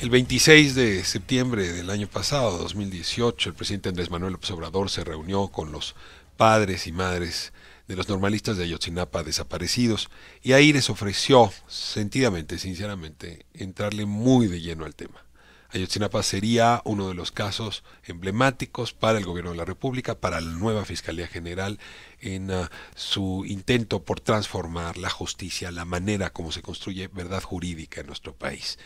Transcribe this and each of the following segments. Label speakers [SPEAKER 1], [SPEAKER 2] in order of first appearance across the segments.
[SPEAKER 1] El 26 de septiembre del año pasado, 2018, el presidente Andrés Manuel López Obrador se reunió con los padres y madres de los normalistas de Ayotzinapa desaparecidos y ahí les ofreció, sentidamente, sinceramente, entrarle muy de lleno al tema. Ayotzinapa sería uno de los casos emblemáticos para el gobierno de la República, para la nueva Fiscalía General, en ah, su intento por transformar la justicia, la manera como se construye verdad jurídica en nuestro país.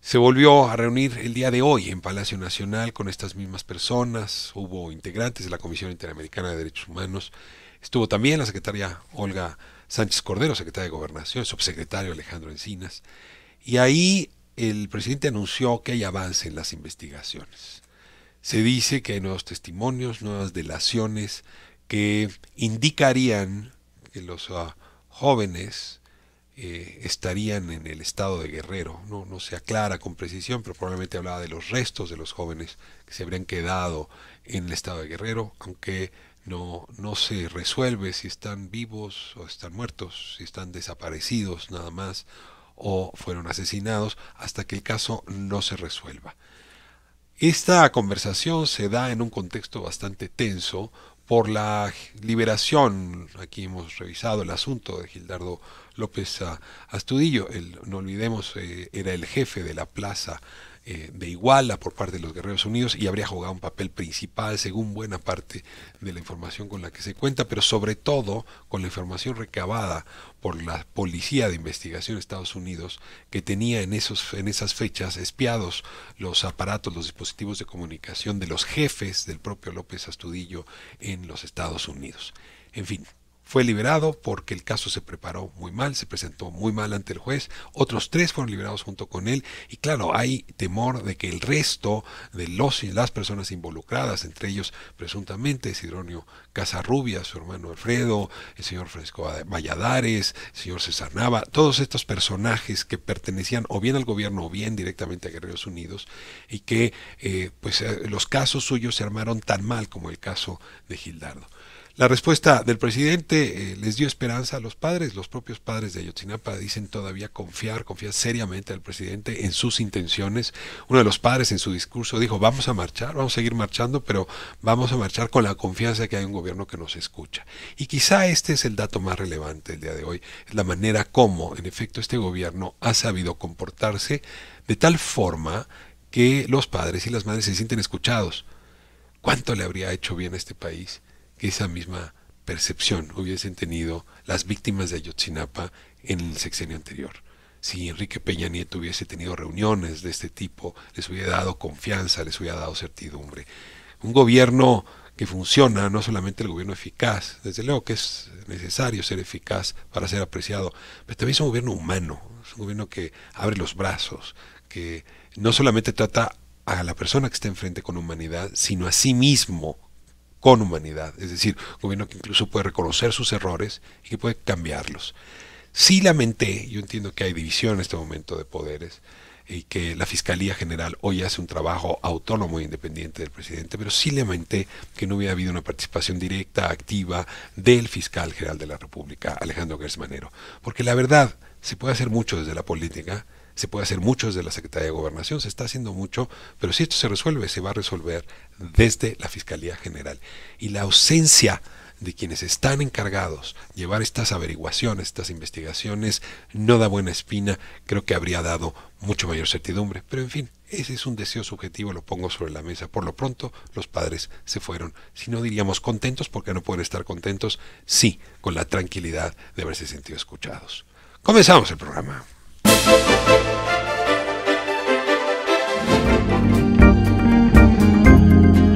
[SPEAKER 1] Se volvió a reunir el día de hoy en Palacio Nacional con estas mismas personas. Hubo integrantes de la Comisión Interamericana de Derechos Humanos. Estuvo también la secretaria Olga Sánchez Cordero, secretaria de Gobernación, subsecretario Alejandro Encinas. Y ahí el presidente anunció que hay avance en las investigaciones. Se dice que hay nuevos testimonios, nuevas delaciones que indicarían que los ah, jóvenes eh, estarían en el estado de Guerrero. No, se aclara con precisión, pero probablemente hablaba de los restos de los jóvenes que se habrían quedado en el estado de Guerrero, aunque no, no se resuelve si están vivos o están muertos, si están desaparecidos nada más o fueron asesinados, hasta que el caso no se resuelva. Esta conversación se da en un contexto bastante tenso por la liberación, aquí hemos revisado el asunto de Gildardo López Astudillo, el, no olvidemos, eh, era el jefe de la plaza eh, de Iguala por parte de los Guerreros Unidos y habría jugado un papel principal según buena parte de la información con la que se cuenta, pero sobre todo con la información recabada por la Policía de Investigación de Estados Unidos, que tenía en, esos, en esas fechas espiados los aparatos, los dispositivos de comunicación de los jefes del propio López Astudillo en los Estados Unidos. En fin, fue liberado porque el caso se preparó muy mal, se presentó muy mal ante el juez, otros tres fueron liberados junto con él y claro, hay temor de que el resto de los y las personas involucradas, entre ellos presuntamente Sidronio Casarrubia, su hermano Alfredo, el señor Francisco Valladares, el señor César Nava, todos estos personajes que pertenecían o bien al gobierno o bien directamente a Guerreros Unidos y que eh, pues eh, los casos suyos se armaron tan mal como el caso de Gildardo. La respuesta del presidente eh, les dio esperanza a los padres, los propios padres de Ayotzinapa dicen todavía confiar, confiar seriamente al presidente en sus intenciones. Uno de los padres en su discurso dijo, vamos a marchar, vamos a seguir marchando, pero vamos a marchar con la confianza de que hay un gobierno que nos escucha. Y quizá este es el dato más relevante el día de hoy, la manera como, en efecto, este gobierno ha sabido comportarse de tal forma que los padres y las madres se sienten escuchados. ¿Cuánto le habría hecho bien a este país que esa misma percepción hubiesen tenido las víctimas de Ayotzinapa en el sexenio anterior. Si Enrique Peña Nieto hubiese tenido reuniones de este tipo, les hubiera dado confianza, les hubiera dado certidumbre. Un gobierno que funciona, no solamente el gobierno eficaz, desde luego que es necesario ser eficaz para ser apreciado, pero también es un gobierno humano, es un gobierno que abre los brazos, que no solamente trata a la persona que está enfrente con humanidad, sino a sí mismo con humanidad, es decir, gobierno que incluso puede reconocer sus errores y que puede cambiarlos. Sí lamenté, yo entiendo que hay división en este momento de poderes y que la Fiscalía General hoy hace un trabajo autónomo e independiente del presidente, pero sí lamenté que no hubiera habido una participación directa, activa del fiscal general de la República, Alejandro Gersmanero, porque la verdad, se puede hacer mucho desde la política, se puede hacer mucho desde la Secretaría de Gobernación, se está haciendo mucho, pero si esto se resuelve, se va a resolver desde la Fiscalía General. Y la ausencia de quienes están encargados de llevar estas averiguaciones, estas investigaciones, no da buena espina, creo que habría dado mucho mayor certidumbre. Pero en fin, ese es un deseo subjetivo, lo pongo sobre la mesa. Por lo pronto, los padres se fueron. Si no diríamos contentos, porque no pueden estar contentos, sí, con la tranquilidad de haberse sentido escuchados. Comenzamos el programa.